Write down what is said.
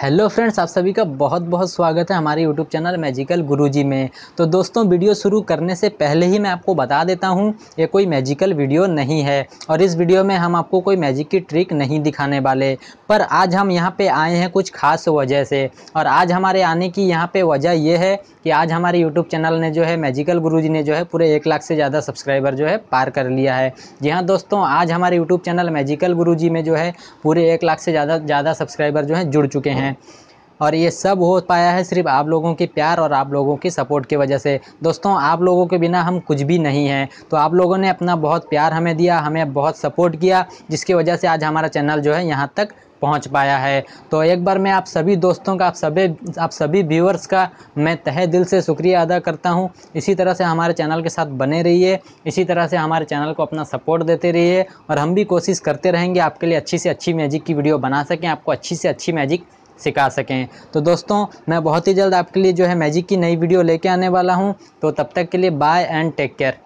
hello friends आप सभी का बहुत बहुत स्वागत है हमारे यूट्यूब चैनल मैजिकल गुरुजी में तो दोस्तों वीडियो शुरू करने से पहले ही मैं आपको बता देता हूं ये कोई मैजिकल वीडियो नहीं है और इस वीडियो में हम आपको कोई मैजिक की ट्रिक नहीं दिखाने वाले पर आज हम यहाँ पे आए हैं कुछ खास वजह से और आज हमारे आने की यहाँ पर वजह यह है कि आज हमारे यूट्यूब चैनल ने जो है मैजिकल गुरु ने जो है पूरे एक लाख से ज़्यादा सब्सक्राइबर जो है पार कर लिया है जी हाँ दोस्तों आज हमारे यूट्यूब चैनल मैजिकल गुरु में जो है पूरे एक लाख से ज़्यादा ज़्यादा सब्सक्राइबर जो है जुड़ चुके हैं हैं और ये सब हो पाया है सिर्फ आप लोगों के प्यार और आप लोगों की सपोर्ट की वजह से दोस्तों आप लोगों के बिना हम कुछ भी नहीं हैं तो आप लोगों ने अपना बहुत प्यार हमें दिया हमें बहुत सपोर्ट किया जिसकी वजह से आज हमारा चैनल जो है यहाँ तक पहुंच पाया है तो एक बार मैं आप सभी दोस्तों का आप सभी आप सभी व्यूअर्स का मैं तहे दिल से शुक्रिया अदा करता हूं इसी तरह से हमारे चैनल के साथ बने रहिए इसी तरह से हमारे चैनल को अपना सपोर्ट देते रहिए और हम भी कोशिश करते रहेंगे आपके लिए अच्छी से अच्छी मैजिक की वीडियो बना सकें आपको अच्छी से अच्छी मैजिक सिखा सकें तो दोस्तों मैं बहुत ही जल्द आपके लिए जो है मैजिक की नई वीडियो लेके आने वाला हूँ तो तब तक के लिए बाय एंड टेक केयर